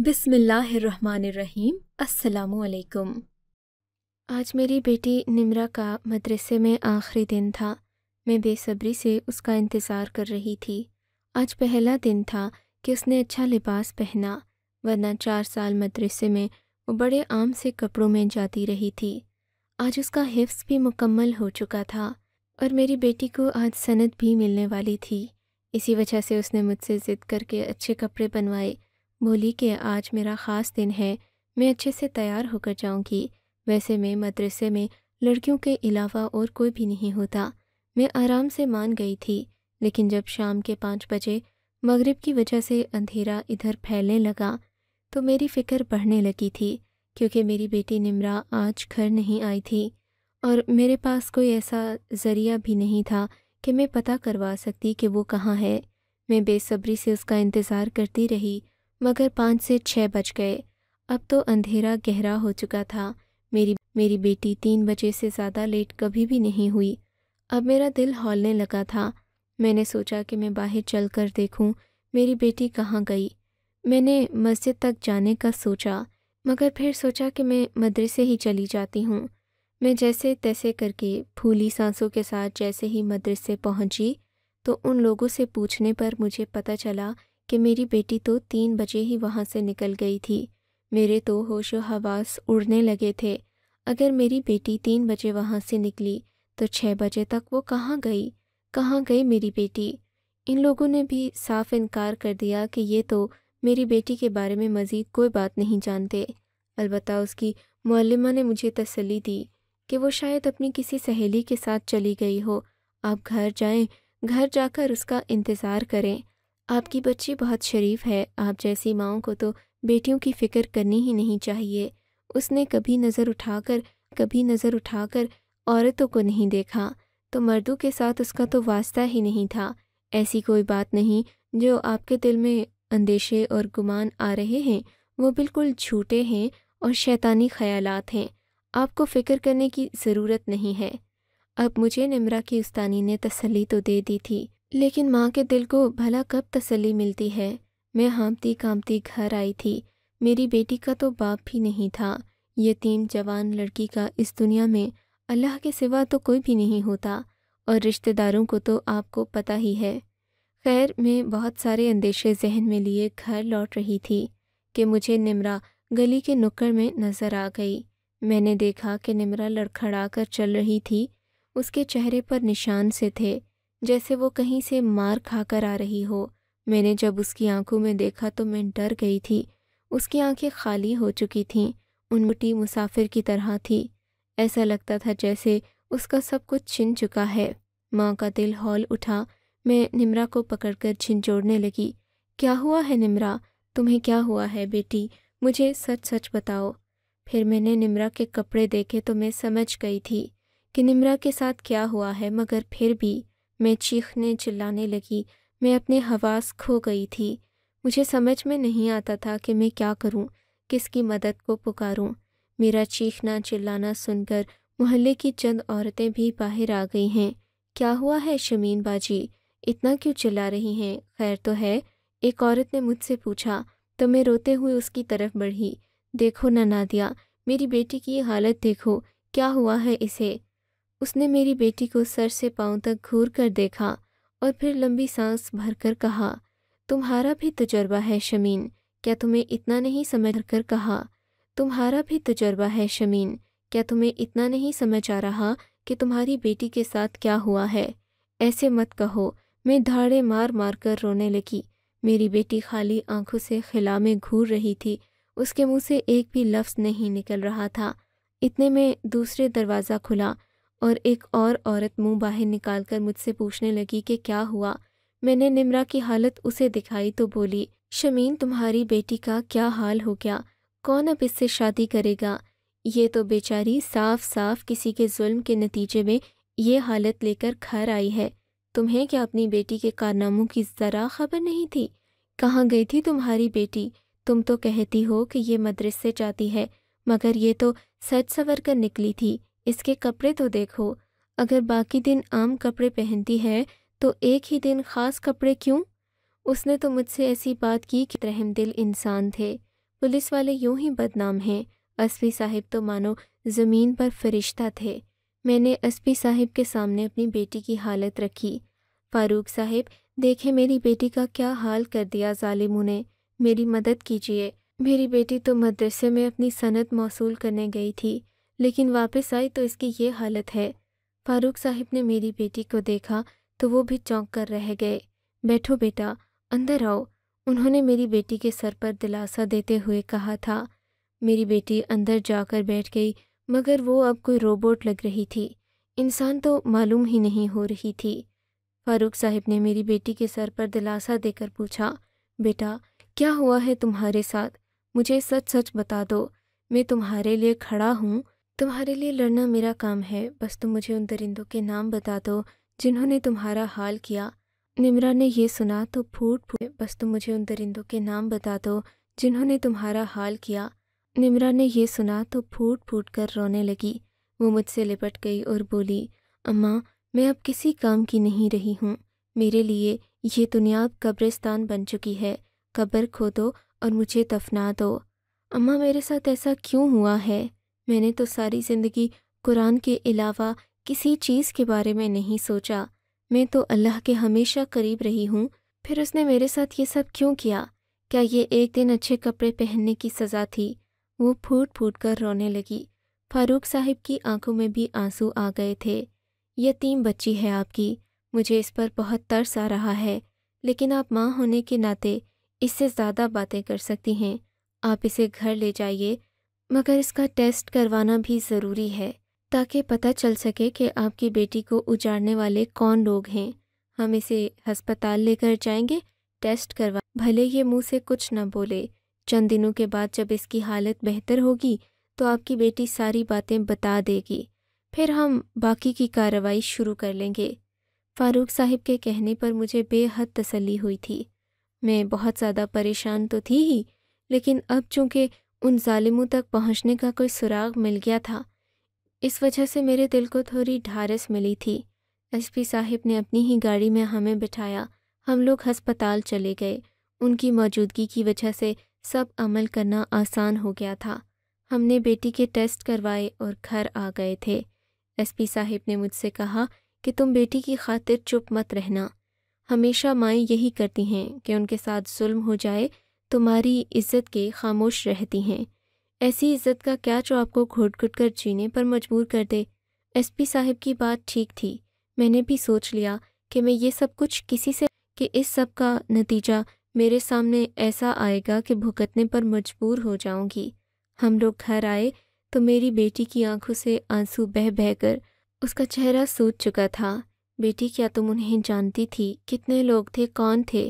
बिसमीम् अलैकुम आज मेरी बेटी निमरा का मदरसे में आखिरी दिन था मैं बेसब्री से उसका इंतज़ार कर रही थी आज पहला दिन था कि उसने अच्छा लिबास पहना वरना चार साल मदरसे में वो बड़े आम से कपड़ों में जाती रही थी आज उसका हिफ्स भी मुकम्मल हो चुका था और मेरी बेटी को आज सनत भी मिलने वाली थी इसी वजह से उसने मुझसे ज़िद करके अच्छे कपड़े बनवाए बोली कि आज मेरा ख़ास दिन है मैं अच्छे से तैयार होकर जाऊंगी वैसे मैं मदरसे में लड़कियों के अलावा और कोई भी नहीं होता मैं आराम से मान गई थी लेकिन जब शाम के पाँच बजे मगरिब की वजह से अंधेरा इधर फैलने लगा तो मेरी फ़िक्र बढ़ने लगी थी क्योंकि मेरी बेटी निमरा आज घर नहीं आई थी और मेरे पास कोई ऐसा ज़रिया भी नहीं था कि मैं पता करवा सकती कि वो कहाँ है मैं बेसब्री से उसका इंतज़ार करती रही मगर पाँच से छः बज गए अब तो अंधेरा गहरा हो चुका था मेरी मेरी बेटी तीन बजे से ज़्यादा लेट कभी भी नहीं हुई अब मेरा दिल हौलने लगा था मैंने सोचा कि मैं बाहर चल कर देखूँ मेरी बेटी कहाँ गई मैंने मस्जिद तक जाने का सोचा मगर फिर सोचा कि मैं मदरसे ही चली जाती हूँ मैं जैसे तैसे करके फूली सांसों के साथ जैसे ही मदरसे पहुँची तो उन लोगों से पूछने पर मुझे पता चला कि मेरी बेटी तो तीन बजे ही वहाँ से निकल गई थी मेरे तो होश हवास उड़ने लगे थे अगर मेरी बेटी तीन बजे वहाँ से निकली तो छः बजे तक वो कहाँ गई कहाँ गई मेरी बेटी इन लोगों ने भी साफ इनकार कर दिया कि ये तो मेरी बेटी के बारे में मज़ीद कोई बात नहीं जानते अलबत् उसकी मौलमा ने मुझे तसली दी कि वो शायद अपनी किसी सहेली के साथ चली गई हो आप घर जाएं घर जाकर उसका इंतज़ार करें आपकी बच्ची बहुत शरीफ है आप जैसी माओ को तो बेटियों की फिक्र करनी ही नहीं चाहिए उसने कभी नज़र उठाकर कभी नज़र उठाकर औरतों को नहीं देखा तो मर्दों के साथ उसका तो वास्ता ही नहीं था ऐसी कोई बात नहीं जो आपके दिल में अंदेशे और गुमान आ रहे हैं वो बिल्कुल झूठे हैं और शैतानी ख्यालात हैं आपको फ़िक्र करने की ज़रूरत नहीं है अब मुझे निमरा की उस्तानी ने तसली तो दे दी थी लेकिन माँ के दिल को भला कब तसल्ली मिलती है मैं हामती कामती घर आई थी मेरी बेटी का तो बाप भी नहीं था यतीम जवान लड़की का इस दुनिया में अल्लाह के सिवा तो कोई भी नहीं होता और रिश्तेदारों को तो आपको पता ही है खैर मैं बहुत सारे अंदेशे जहन में लिए घर लौट रही थी कि मुझे निमरा गली के नुक्कड़ में नज़र आ गई मैंने देखा कि निमरा लड़खड़ा कर चल रही थी उसके चेहरे पर निशान से थे जैसे वो कहीं से मार खाकर आ रही हो मैंने जब उसकी आंखों में देखा तो मैं डर गई थी उसकी आंखें खाली हो चुकी थीं उनमुटी मुसाफिर की तरह थी ऐसा लगता था जैसे उसका सब कुछ छिन चुका है माँ का दिल हौल उठा मैं निमरा को पकड़कर छिनचोड़ने लगी क्या हुआ है निमरा तुम्हें क्या हुआ है बेटी मुझे सच सच बताओ फिर मैंने निमरा के कपड़े देखे तो मैं समझ गई थी कि निमरा के साथ क्या हुआ है मगर फिर भी मैं चीखने चिल्लाने लगी मैं अपने हवास खो गई थी मुझे समझ में नहीं आता था कि मैं क्या करूं, किसकी मदद को पुकारूं। मेरा चीखना चिल्लाना सुनकर मोहल्ले की चंद औरतें भी बाहर आ गई हैं क्या हुआ है शमीन बाजी इतना क्यों चिल्ला रही हैं खैर तो है एक औरत ने मुझसे पूछा तो मैं रोते हुए उसकी तरफ बढ़ी देखो ना नादिया मेरी बेटी की हालत देखो क्या हुआ है इसे उसने मेरी बेटी को सर से पांव तक घूर कर देखा और फिर लंबी सांस भरकर कहा तुम्हारा भी तजर्बा है शमीन क्या तुम्हें इतना नहीं समझ कर कहा तुम्हारा भी तजर्बा है शमीन क्या तुम्हें इतना नहीं समझ आ रहा कि तुम्हारी बेटी के साथ क्या हुआ है ऐसे मत कहो मैं धाड़े मार मार कर रोने लगी मेरी बेटी खाली आंखों से खिला में घूर रही थी उसके मुंह से एक भी लफ्ज़ नहीं निकल रहा था इतने में दूसरे दरवाज़ा खुला और एक और औरत मुंह बाहर निकालकर मुझसे पूछने लगी कि क्या हुआ मैंने निमरा की हालत उसे दिखाई तो बोली शमीन तुम्हारी बेटी का क्या हाल हो गया कौन अब इससे शादी करेगा ये तो बेचारी साफ साफ किसी के जुल्म के नतीजे में ये हालत लेकर घर आई है तुम्हें क्या अपनी बेटी के कारनामों की ज़रा खबर नहीं थी कहाँ गई थी तुम्हारी बेटी तुम तो कहती हो कि ये मदरसे जाती है मगर ये तो सच सवर कर निकली थी इसके कपड़े तो देखो अगर बाकी दिन आम कपड़े पहनती है तो एक ही दिन खास कपड़े क्यों उसने तो मुझसे ऐसी बात की कि रहम दिल इंसान थे पुलिस वाले यूं ही बदनाम हैं असफी साहिब तो मानो ज़मीन पर फरिश्ता थे मैंने असफी साहिब के सामने अपनी बेटी की हालत रखी फारूक साहिब देखे मेरी बेटी का क्या हाल कर दिया जालिमों ने मेरी मदद कीजिए मेरी बेटी तो मदरसे में अपनी सनत मौसू करने गई थी लेकिन वापस आई तो इसकी ये हालत है फारूक साहिब ने मेरी बेटी को देखा तो वो भी चौंक कर रह गए बैठो बेटा अंदर आओ उन्होंने मेरी बेटी के सर पर दिलासा देते हुए कहा था मेरी बेटी अंदर जाकर बैठ गई मगर वो अब कोई रोबोट लग रही थी इंसान तो मालूम ही नहीं हो रही थी फारूक साहिब ने मेरी बेटी के सर पर दिलासा देकर पूछा बेटा क्या हुआ है तुम्हारे साथ मुझे सच सच बता दो मैं तुम्हारे लिए खड़ा हूँ तुम्हारे लिए लड़ना मेरा काम है बस तुम मुझे उन दरिंदों के नाम बता दो जिन्होंने तुम्हारा हाल किया निमरा ने यह सुना तो फूट फूट बस तुम मुझे उन दरिंदों के नाम बता दो जिन्होंने तुम्हारा हाल किया निमरा ने यह सुना तो फूट फूट कर रोने लगी वो मुझसे लिपट गई और बोली अम्मा मैं अब किसी काम की नहीं रही हूँ मेरे लिए ये दुनिया कब्रिस्तान बन चुकी है कब्र खोदो और मुझे दफना दो अम्मा मेरे साथ ऐसा क्यों हुआ है मैंने तो सारी ज़िंदगी कुरान के अलावा किसी चीज़ के बारे में नहीं सोचा मैं तो अल्लाह के हमेशा करीब रही हूँ फिर उसने मेरे साथ ये सब क्यों किया क्या ये एक दिन अच्छे कपड़े पहनने की सज़ा थी वो फूट फूट कर रोने लगी फारूक साहिब की आंखों में भी आंसू आ गए थे यतीम बच्ची है आपकी मुझे इस पर बहुत तरस आ रहा है लेकिन आप माँ होने के नाते इससे ज़्यादा बातें कर सकती हैं आप इसे घर ले जाइए मगर इसका टेस्ट करवाना भी ज़रूरी है ताकि पता चल सके कि आपकी बेटी को उजाड़ने वाले कौन लोग हैं हम इसे अस्पताल लेकर जाएंगे टेस्ट करवा भले ये मुंह से कुछ न बोले चंद दिनों के बाद जब इसकी हालत बेहतर होगी तो आपकी बेटी सारी बातें बता देगी फिर हम बाकी की कार्रवाई शुरू कर लेंगे फारूक साहिब के कहने पर मुझे बेहद तसल्ली हुई थी मैं बहुत ज़्यादा परेशान तो थी ही लेकिन अब चूंकि उन जालिमों तक पहुंचने का कोई सुराग मिल गया था इस वजह से मेरे दिल को थोड़ी ढारस मिली थी एसपी साहिब ने अपनी ही गाड़ी में हमें बिठाया हम लोग हस्पताल चले गए उनकी मौजूदगी की वजह से सब अमल करना आसान हो गया था हमने बेटी के टेस्ट करवाए और घर आ गए थे एसपी साहिब ने मुझसे कहा कि तुम बेटी की खातिर चुप मत रहना हमेशा माएँ यही करती हैं कि उनके साथ जुल्म हो जाए तुम्हारी इज्जत के खामोश रहती हैं ऐसी इज्जत का क्या जो आपको घुट घुट कर जीने पर मजबूर कर दे एसपी साहब की बात ठीक थी मैंने भी सोच लिया कि मैं ये सब कुछ किसी से कि इस सब का नतीजा मेरे सामने ऐसा आएगा कि भुगतने पर मजबूर हो जाऊंगी हम लोग घर आए तो मेरी बेटी की आंखों से आंसू बह बह कर उसका चेहरा सूज चुका था बेटी क्या तुम उन्हें जानती थी कितने लोग थे कौन थे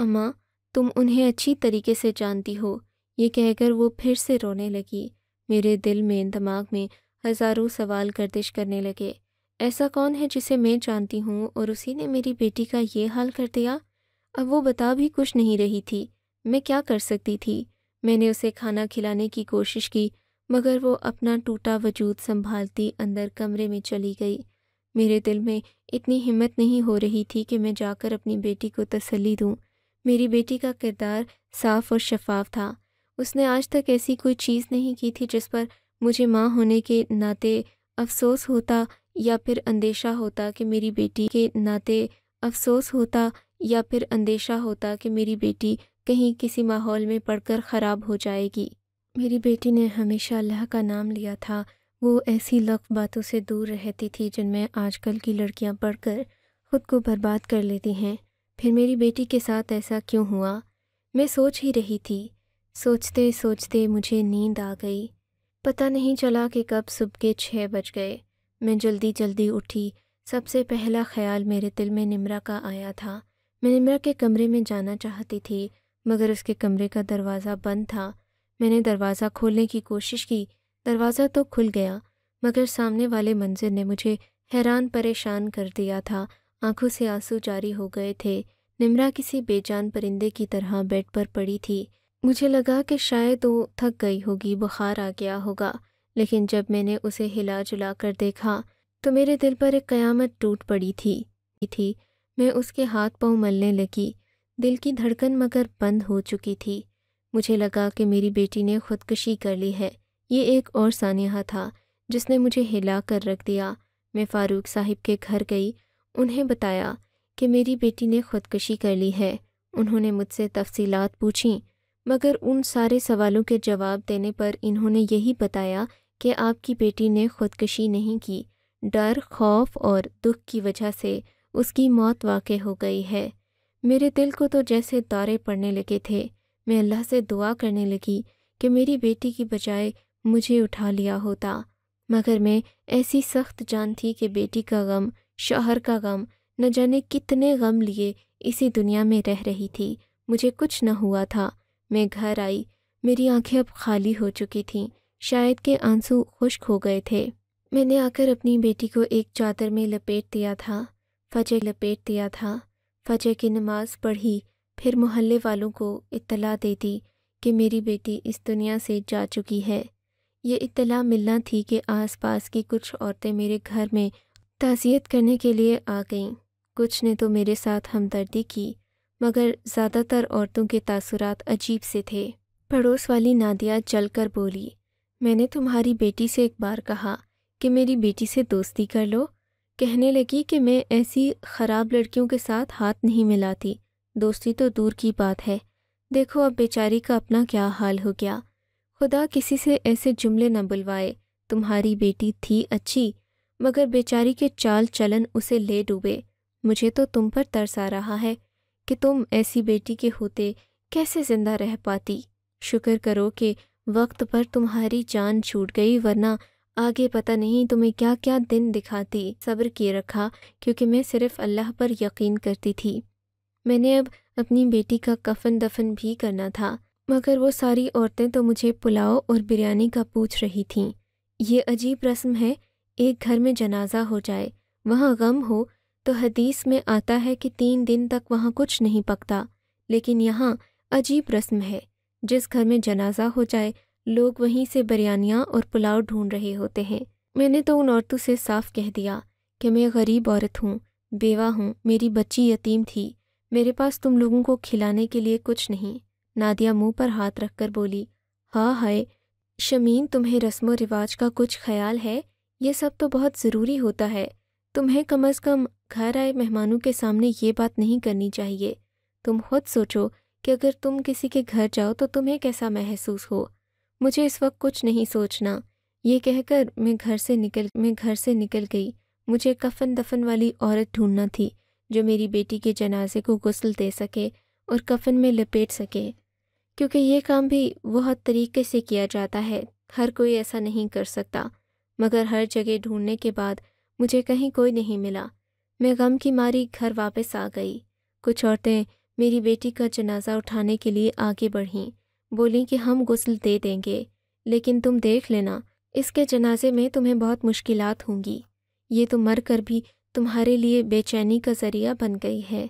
अम्मा तुम उन्हें अच्छी तरीके से जानती हो ये कहकर वो फिर से रोने लगी मेरे दिल में दिमाग में हज़ारों सवाल गर्दिश करने लगे ऐसा कौन है जिसे मैं जानती हूँ और उसी ने मेरी बेटी का ये हाल कर दिया अब वो बता भी कुछ नहीं रही थी मैं क्या कर सकती थी मैंने उसे खाना खिलाने की कोशिश की मगर वो अपना टूटा वजूद संभालती अंदर कमरे में चली गई मेरे दिल में इतनी हिम्मत नहीं हो रही थी कि मैं जाकर अपनी बेटी को तसली दूँ मेरी बेटी का किरदार साफ और शफाफ था उसने आज तक ऐसी कोई चीज़ नहीं की थी जिस पर मुझे माँ होने के नाते अफसोस होता या फिर अंदेशा होता कि मेरी बेटी के नाते अफसोस होता या फिर अंदेशा होता कि मेरी बेटी कहीं किसी माहौल में पढ़कर ख़राब हो जाएगी मेरी बेटी ने हमेशा अल्लाह का नाम लिया था वो ऐसी लफ बातों से दूर रहती थी जिनमें आजकल की लड़कियां पढ़कर ख़ुद को बर्बाद कर लेती हैं फिर मेरी बेटी के साथ ऐसा क्यों हुआ मैं सोच ही रही थी सोचते सोचते मुझे नींद आ गई पता नहीं चला कि कब सुबह के छः बज गए मैं जल्दी जल्दी उठी सबसे पहला ख्याल मेरे दिल में निमरा का आया था मैं निमरा के कमरे में जाना चाहती थी मगर उसके कमरे का दरवाज़ा बंद था मैंने दरवाज़ा खोलने की कोशिश की दरवाज़ा तो खुल गया मगर सामने वाले मंजिल ने मुझे हैरान परेशान कर दिया था आंखों से आंसू जारी हो गए थे निमरा किसी बेजान परिंदे की तरह बेड पर पड़ी थी मुझे लगा कि शायद वो थक गई होगी बुखार आ गया होगा लेकिन जब मैंने उसे हिला जुला कर देखा तो मेरे दिल पर एक कयामत टूट पड़ी थी थी मैं उसके हाथ पाँव मलने लगी दिल की धड़कन मगर बंद हो चुकी थी मुझे लगा कि मेरी बेटी ने खुदकशी कर ली है ये एक और सानिहा था जिसने मुझे हिला कर रख दिया मैं फ़ारूक साहिब के घर गई उन्हें बताया कि मेरी बेटी ने खुदकशी कर ली है उन्होंने मुझसे तफसीलात पूछी मगर उन सारे सवालों के जवाब देने पर इन्होंने यही बताया कि आपकी बेटी ने ख़ुदकशी नहीं की डर खौफ और दुख की वजह से उसकी मौत वाक़ हो गई है मेरे दिल को तो जैसे दौरे पड़ने लगे थे मैं अल्लाह से दुआ करने लगी कि मेरी बेटी की बजाय मुझे उठा लिया होता मगर मैं ऐसी सख्त जान थी कि बेटी का गम शोहर का गम न जाने कितने गम लिए इसी दुनिया में रह रही थी मुझे कुछ न हुआ था मैं घर आई मेरी आंखें अब खाली हो चुकी थीं शायद के आंसू खुश्क हो गए थे मैंने आकर अपनी बेटी को एक चादर में लपेट दिया था फजह लपेट दिया था फजह की नमाज़ पढ़ी फिर मोहल्ले वालों को इत्तला दे दी कि मेरी बेटी इस दुनिया से जा चुकी है ये इत्तला मिलना थी कि आसपास की कुछ औरतें मेरे घर में ताज़ियत करने के लिए आ गईं कुछ ने तो मेरे साथ हमदर्दी की मगर ज़्यादातर औरतों के तासुरात अजीब से थे पड़ोस वाली नादिया कर बोली मैंने तुम्हारी बेटी से एक बार कहा कि मेरी बेटी से दोस्ती कर लो कहने लगी कि मैं ऐसी ख़राब लड़कियों के साथ हाथ नहीं मिलाती दोस्ती तो दूर की बात है देखो अब बेचारी का अपना क्या हाल हो गया खुदा किसी से ऐसे जुमले न बुलवाए तुम्हारी बेटी थी अच्छी मगर बेचारी के चाल चलन उसे ले डूबे मुझे तो तुम पर तरस आ रहा है कि तुम ऐसी बेटी के होते कैसे जिंदा रह पाती शुक्र करो कि वक्त पर तुम्हारी जान छूट गई वरना आगे पता नहीं तुम्हें क्या क्या दिन दिखाती सब्र किए रखा क्योंकि मैं सिर्फ अल्लाह पर यकीन करती थी मैंने अब अपनी बेटी का कफन दफन भी करना था मगर वो सारी औरतें तो मुझे पुलाव और बिरयानी का पूछ रही थीं ये अजीब रस्म है एक घर में जनाजा हो जाए वहाँ गम हो तो हदीस में आता है कि तीन दिन तक वहाँ कुछ नहीं पकता लेकिन यहाँ अजीब रस्म है जिस घर में जनाजा हो जाए लोग वहीं से बिरयानियाँ और पुलाव ढूंढ रहे होते हैं मैंने तो उन औरतों से साफ कह दिया कि मैं गरीब औरत हूँ बेवा हूँ मेरी बच्ची यतीम थी मेरे पास तुम लोगों को खिलाने के लिए कुछ नहीं नादिया मुंह पर हाथ रखकर बोली हाँ हाय शमीन तुम्हें रस्म रिवाज का कुछ ख्याल है ये सब तो बहुत ज़रूरी होता है तुम्हें कम अज़ कम घर आए मेहमानों के सामने ये बात नहीं करनी चाहिए तुम खुद सोचो कि अगर तुम किसी के घर जाओ तो तुम्हें कैसा महसूस हो मुझे इस वक्त कुछ नहीं सोचना ये कहकर मैं घर से निकल मैं घर से निकल गई मुझे कफन दफन वाली औरत ढूंढना थी जो मेरी बेटी के जनाजे को गसल दे सके और कफन में लपेट सके क्योंकि ये काम भी बहुत तरीके से किया जाता है हर कोई ऐसा नहीं कर सकता मगर हर जगह ढूंढने के बाद मुझे कहीं कोई नहीं मिला मैं गम की मारी घर वापस आ गई कुछ औरतें मेरी बेटी का जनाजा उठाने के लिए आगे बढ़ीं बोली कि हम गुसल दे देंगे लेकिन तुम देख लेना इसके जनाजे में तुम्हें बहुत मुश्किल होंगी ये तो मर कर भी तुम्हारे लिए बेचैनी का ज़रिया बन गई है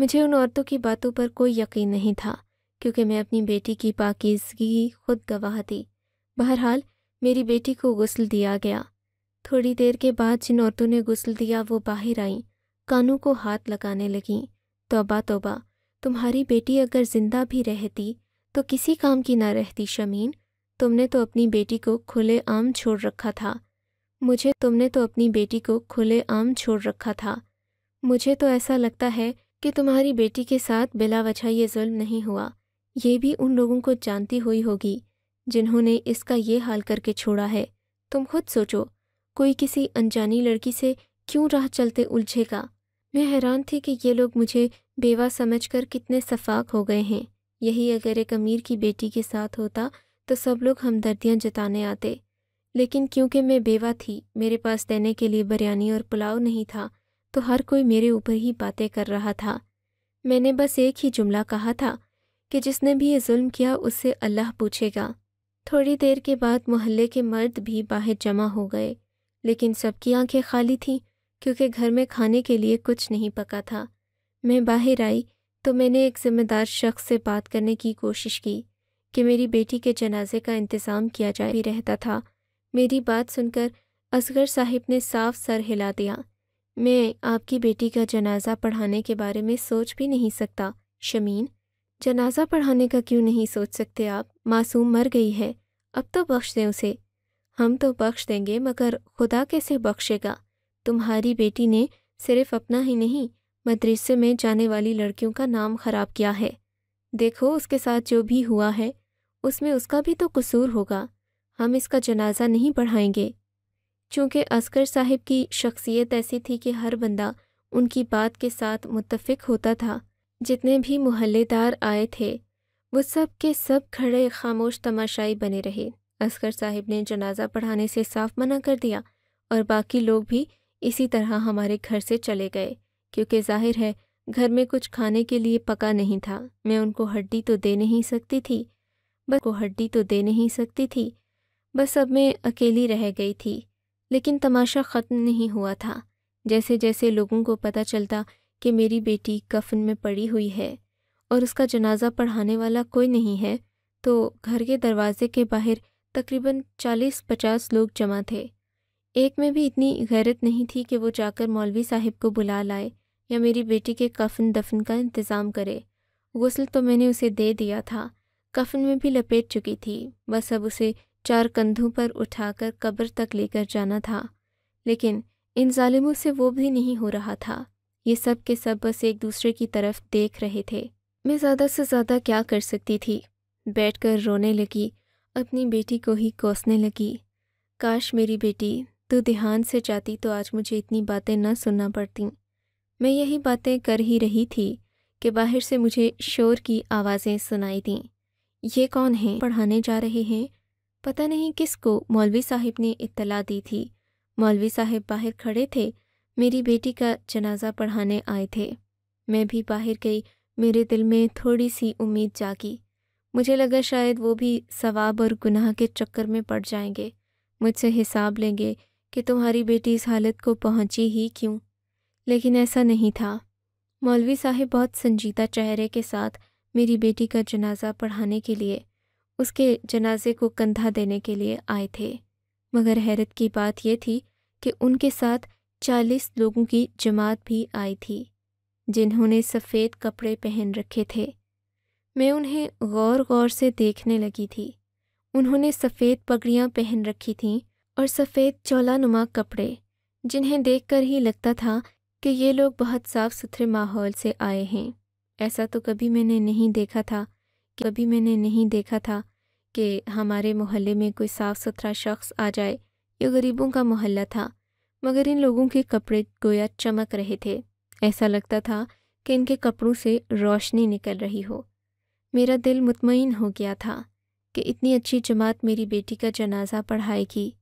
मुझे उन औरतों की बातों पर कोई यकीन नहीं था क्योंकि मैं अपनी बेटी की पाकिजगी खुद गवाह थी बहरहाल मेरी बेटी को गुस्ल दिया गया थोड़ी देर के बाद जिन औरतों ने गुस्ल दिया वो बाहर आईं कानों को हाथ लगाने लगीं तोबा तोबा तुम्हारी बेटी अगर जिंदा भी रहती तो किसी काम की ना रहती शमीन तुमने तो अपनी बेटी को खुले आम छोड़ रखा था मुझे तुमने तो अपनी बेटी को खुले आम छोड़ रखा था मुझे तो ऐसा लगता है कि तुम्हारी बेटी के साथ बिलावछा ये जुल्म नहीं हुआ ये भी उन लोगों को जानती हुई होगी जिन्होंने इसका ये हाल करके छोड़ा है तुम खुद सोचो कोई किसी अनजानी लड़की से क्यों राह चलते उलझेगा मैं हैरान थी कि ये लोग मुझे बेवा समझकर कितने सफाक हो गए हैं यही अगर एक अमीर की बेटी के साथ होता तो सब लोग हमदर्दियाँ जताने आते लेकिन क्योंकि मैं बेवा थी मेरे पास देने के लिए बिरयानी और पुलाव नहीं था तो हर कोई मेरे ऊपर ही बातें कर रहा था मैंने बस एक ही जुमला कहा था कि जिसने भी ये जुल्म किया उससे अल्लाह पूछेगा थोड़ी देर के बाद मोहल्ले के मर्द भी बाहर जमा हो गए लेकिन सबकी आंखें खाली थीं क्योंकि घर में खाने के लिए कुछ नहीं पका था मैं बाहर आई तो मैंने एक जिम्मेदार शख्स से बात करने की कोशिश की कि मेरी बेटी के जनाजे का इंतज़ाम किया जा भी रहता था मेरी बात सुनकर असगर साहिब ने साफ सर हिला दिया मैं आपकी बेटी का जनाजा पढ़ाने के बारे में सोच भी नहीं सकता शमीन जनाजा पढ़ाने का क्यों नहीं सोच सकते आप मासूम मर गई है अब तो बख्श दें उसे हम तो बख्श देंगे मगर खुदा कैसे बख्शेगा तुम्हारी बेटी ने सिर्फ अपना ही नहीं मदरसे में जाने वाली लड़कियों का नाम खराब किया है देखो उसके साथ जो भी हुआ है उसमें उसका भी तो कसूर होगा हम इसका जनाजा नहीं पढ़ाएंगे चूँकि असगर साहिब की शख्सियत ऐसी थी कि हर बंदा उनकी बात के साथ मुतफिक होता था जितने भी मोहल्लेदार आए थे वो सब के सब खड़े खामोश तमाशाई बने रहे असगर साहिब ने जनाजा पढ़ाने से साफ मना कर दिया और बाकी लोग भी इसी तरह हमारे घर से चले गए क्योंकि जाहिर है घर में कुछ खाने के लिए पका नहीं था मैं उनको हड्डी तो दे नहीं सकती थी बस को हड्डी तो दे नहीं सकती थी बस अब मैं अकेली रह गई थी लेकिन तमाशा ख़त्म नहीं हुआ था जैसे जैसे लोगों को पता चलता कि मेरी बेटी कफन में पड़ी हुई है और उसका जनाजा पढ़ाने वाला कोई नहीं है तो घर के दरवाजे के बाहर तकरीबन चालीस पचास लोग जमा थे एक में भी इतनी गैरत नहीं थी कि वो जाकर मौलवी साहिब को बुला लाए या मेरी बेटी के कफन दफन का इंतज़ाम करे गसल तो मैंने उसे दे दिया था कफन में भी लपेट चुकी थी बस अब उसे चार कंधों पर उठाकर कब्र तक लेकर जाना था लेकिन इन ालिमों से वो भी नहीं हो रहा था ये सब के सब बस एक दूसरे की तरफ देख रहे थे मैं ज़्यादा से ज़्यादा क्या कर सकती थी बैठकर रोने लगी अपनी बेटी को ही कोसने लगी काश मेरी बेटी तो ध्यान से जाती तो आज मुझे इतनी बातें न सुनना पड़ती मैं यही बातें कर ही रही थी कि बाहर से मुझे शोर की आवाज़ें सुनाई दीं ये कौन है पढ़ाने जा रहे हैं पता नहीं किसको मौलवी साहिब ने इत्तला दी थी मौलवी साहिब बाहर खड़े थे मेरी बेटी का जनाजा पढ़ाने आए थे मैं भी बाहर गई मेरे दिल में थोड़ी सी उम्मीद जागी मुझे लगा शायद वो भी सवाब और गुनाह के चक्कर में पड़ जाएंगे मुझसे हिसाब लेंगे कि तुम्हारी बेटी इस हालत को पहुंची ही क्यों लेकिन ऐसा नहीं था मौलवी साहब बहुत संजीदा चेहरे के साथ मेरी बेटी का जनाजा पढ़ाने के लिए उसके जनाजे को कंधा देने के लिए आए थे मगर हैरत की बात यह थी कि उनके साथ चालीस लोगों की जमात भी आई थी जिन्होंने सफ़ेद कपड़े पहन रखे थे मैं उन्हें गौर गौर से देखने लगी थी उन्होंने सफ़ेद पगड़ियाँ पहन रखी थीं और सफ़ेद चौलानुमा कपड़े जिन्हें देखकर ही लगता था कि ये लोग बहुत साफ सुथरे माहौल से आए हैं ऐसा तो कभी मैंने नहीं देखा था कभी मैंने नहीं देखा था कि हमारे मोहल्ले में कोई साफ़ सुथरा शख्स आ जाए ये गरीबों का मोहल्ला था मगर इन लोगों के कपड़े गोया चमक रहे थे ऐसा लगता था कि इनके कपड़ों से रोशनी निकल रही हो मेरा दिल मुतमिन हो गया था कि इतनी अच्छी जमात मेरी बेटी का जनाजा पढ़ाएगी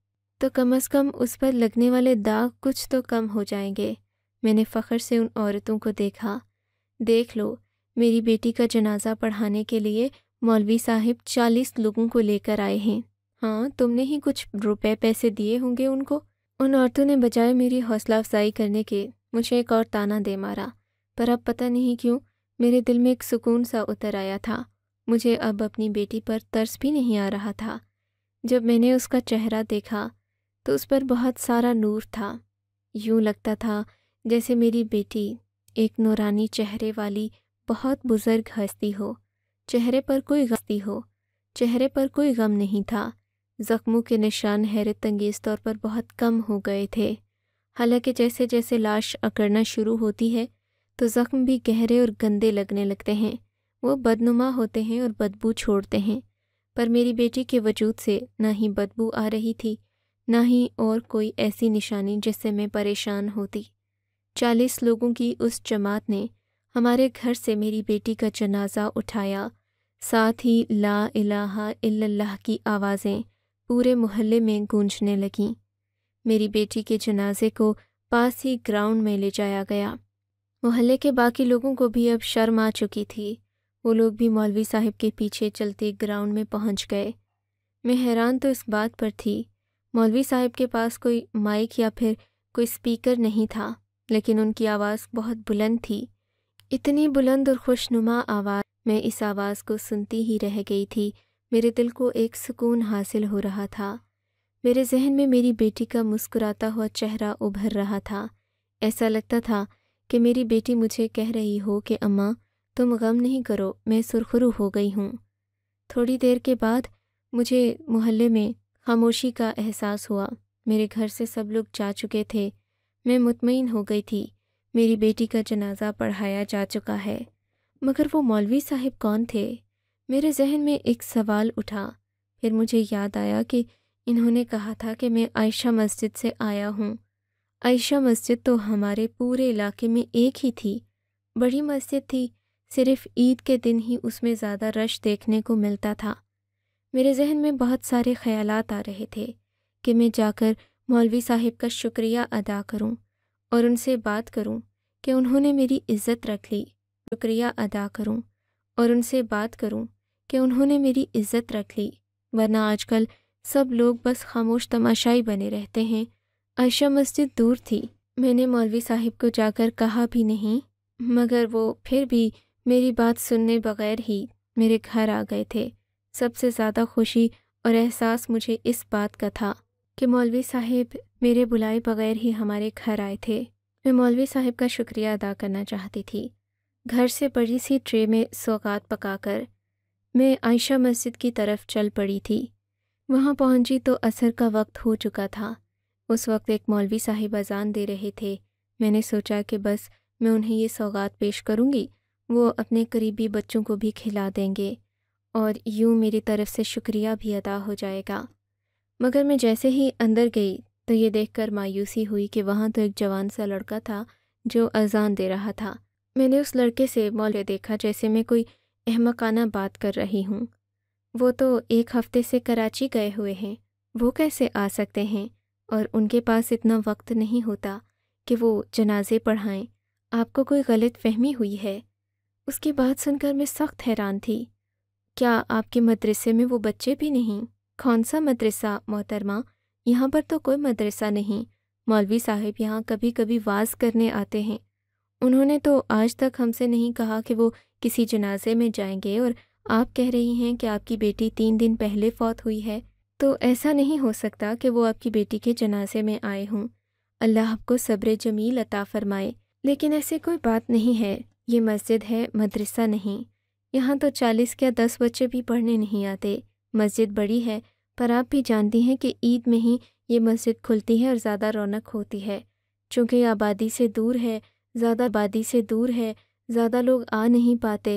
तो कम अज़ कम उस पर लगने वाले दाग कुछ तो कम हो जाएंगे मैंने फ़ख्र से उन औरतों को देखा देख लो मेरी बेटी का जनाजा पढ़ाने के लिए मौलवी साहिब चालीस लोगों को लेकर आए हैं हाँ तुमने ही कुछ रुपए पैसे दिए होंगे उनको उन औरतों ने बजाय मेरी हौसला अफजाई करने के मुझे एक और ताना दे मारा पर अब पता नहीं क्यों मेरे दिल में एक सुकून सा उतर आया था मुझे अब अपनी बेटी पर तरस भी नहीं आ रहा था जब मैंने उसका चेहरा देखा तो उस पर बहुत सारा नूर था यूं लगता था जैसे मेरी बेटी एक नौरानी चेहरे वाली बहुत बुज़ुर्ग हस्ती हो चेहरे पर कोई गस्ती हो चेहरे पर कोई गम नहीं था जख्मों के निशान हैरत अंगेज तौर पर बहुत कम हो गए थे हालांकि जैसे जैसे लाश अकड़ना शुरू होती है तो जख्म भी गहरे और गंदे लगने लगते हैं वो बदनुमा होते हैं और बदबू छोड़ते हैं पर मेरी बेटी के वजूद से ना ही बदबू आ रही थी ना ही और कोई ऐसी निशानी जिससे मैं परेशान होती चालीस लोगों की उस जमात ने हमारे घर से मेरी बेटी का जनाजा उठाया साथ ही ला इलाहा इल्लल्लाह की आवाज़ें पूरे मोहल्ले में गूंजने लगी मेरी बेटी के जनाजे को पास ही ग्राउंड में ले जाया गया मोहल्ले के बाकी लोगों को भी अब शर्म आ चुकी थी वो लोग भी मौलवी साहब के पीछे चलते ग्राउंड में पहुंच गए मैं हैरान तो इस बात पर थी मौलवी साहब के पास कोई माइक या फिर कोई स्पीकर नहीं था लेकिन उनकी आवाज़ बहुत बुलंद थी इतनी बुलंद और खुशनुमा आवाज़ मैं इस आवाज़ को सुनती ही रह गई थी मेरे दिल को एक सुकून हासिल हो रहा था मेरे जहन में मेरी बेटी का मुस्कुराता हुआ चेहरा उभर रहा था ऐसा लगता था कि मेरी बेटी मुझे कह रही हो कि अम्मा तुम गम नहीं करो मैं सुरखरू हो गई हूँ थोड़ी देर के बाद मुझे मोहल्ले में खामोशी का एहसास हुआ मेरे घर से सब लोग जा चुके थे मैं मुतमिन हो गई थी मेरी बेटी का जनाजा पढ़ाया जा चुका है मगर वो मौलवी साहिब कौन थे मेरे जहन में एक सवाल उठा फिर मुझे याद आया कि इन्होंने कहा था कि मैं आयशा मस्जिद से आया हूँ आयशा मस्जिद तो हमारे पूरे इलाके में एक ही थी बड़ी मस्जिद थी सिर्फ ईद के दिन ही उसमें ज़्यादा रश देखने को मिलता था मेरे जहन में बहुत सारे ख्याल आ रहे थे कि मैं जाकर मौलवी साहिब का शुक्रिया अदा करूं और उनसे बात करूं कि उन्होंने मेरी इज्जत रख ली शुक्रिया अदा करूं और उनसे बात करूं कि उन्होंने मेरी इज्जत रख ली वरना आजकल सब लोग बस खामोश तमाशाई बने रहते हैं आयशा मस्जिद दूर थी मैंने मौलवी साहिब को जाकर कहा भी नहीं मगर वो फिर भी मेरी बात सुनने बगैर ही मेरे घर आ गए थे सबसे ज़्यादा खुशी और एहसास मुझे इस बात का था कि मौलवी साहिब मेरे बुलाए बगैर ही हमारे घर आए थे मैं मौलवी साहिब का शुक्रिया अदा करना चाहती थी घर से बड़ी सी ट्रे में सौगात पकाकर मैं आयशा मस्जिद की तरफ चल पड़ी थी वहाँ पहुँची तो असर का वक्त हो चुका था उस वक्त एक मौलवी साहिब अजान दे रहे थे मैंने सोचा कि बस मैं उन्हें ये सौगात पेश करूँगी वो अपने करीबी बच्चों को भी खिला देंगे और यूँ मेरी तरफ से शुक्रिया भी अदा हो जाएगा मगर मैं जैसे ही अंदर गई तो ये देखकर मायूसी हुई कि वहाँ तो एक जवान सा लड़का था जो अजान दे रहा था मैंने उस लड़के से मौल देखा जैसे मैं कोई अहमकाना बात कर रही हूँ वो तो एक हफ्ते से कराची गए हुए हैं वो कैसे आ सकते हैं और उनके पास इतना वक्त नहीं होता कि वो जनाजे पढ़ाएं आपको कोई गलत फहमी हुई है उसकी बात सुनकर मैं सख्त हैरान थी क्या आपके मदरसे में वो बच्चे भी नहीं कौन सा मदरसा मोहतरमा यहाँ पर तो कोई मदरसा नहीं मौलवी साहब यहाँ कभी कभी वाज करने आते हैं उन्होंने तो आज तक हमसे नहीं कहा कि वो किसी जनाजे में जाएंगे और आप कह रही हैं कि आपकी बेटी तीन दिन पहले फौत हुई है तो ऐसा नहीं हो सकता कि वो आपकी बेटी के जनाजे में आए हों अल्लाह आपको सब्र जमील अता फरमाए लेकिन ऐसे कोई बात नहीं है ये मस्जिद है मदरसा नहीं यहाँ तो चालीस या दस बच्चे भी पढ़ने नहीं आते मस्जिद बड़ी है पर आप भी जानती हैं कि ईद में ही ये मस्जिद खुलती है और ज़्यादा रौनक होती है चूँकि आबादी से दूर है ज़्यादा आबादी से दूर है ज़्यादा लोग आ नहीं पाते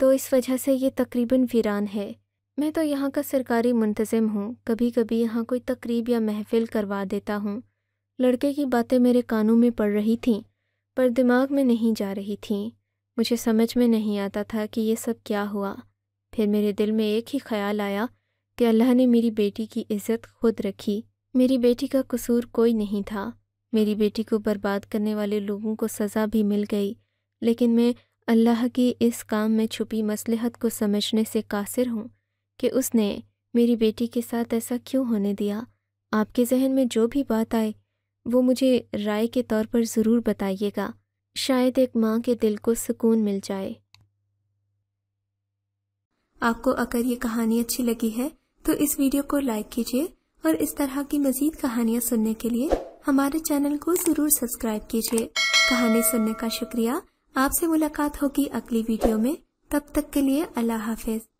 तो इस वजह से ये तकरीबन वीरान है मैं तो यहाँ का सरकारी मुंतज़म हूँ कभी कभी यहाँ कोई तकरीब या महफिल करवा देता हूँ लड़के की बातें मेरे कानों में पड़ रही थीं पर दिमाग में नहीं जा रही थीं मुझे समझ में नहीं आता था कि यह सब क्या हुआ फिर मेरे दिल में एक ही ख्याल आया कि अल्लाह ने मेरी बेटी की इज़्ज़त खुद रखी मेरी बेटी का कसूर कोई नहीं था मेरी बेटी को बर्बाद करने वाले लोगों को सज़ा भी मिल गई लेकिन मैं अल्लाह की इस काम में छुपी मसलहत को समझने से कासिर हूँ कि उसने मेरी बेटी के साथ ऐसा क्यों होने दिया आपके जहन में जो भी बात आए वो मुझे राय के तौर पर ज़रूर बताइएगा शायद एक माँ के दिल को सुकून मिल जाए आपको अगर ये कहानी अच्छी लगी है तो इस वीडियो को लाइक कीजिए और इस तरह की मज़ीद कहानियाँ सुनने के लिए हमारे चैनल को जरूर सब्सक्राइब कीजिए कहानी सुनने का शुक्रिया आपसे मुलाकात होगी अगली वीडियो में तब तक के लिए अल्लाह हाफिज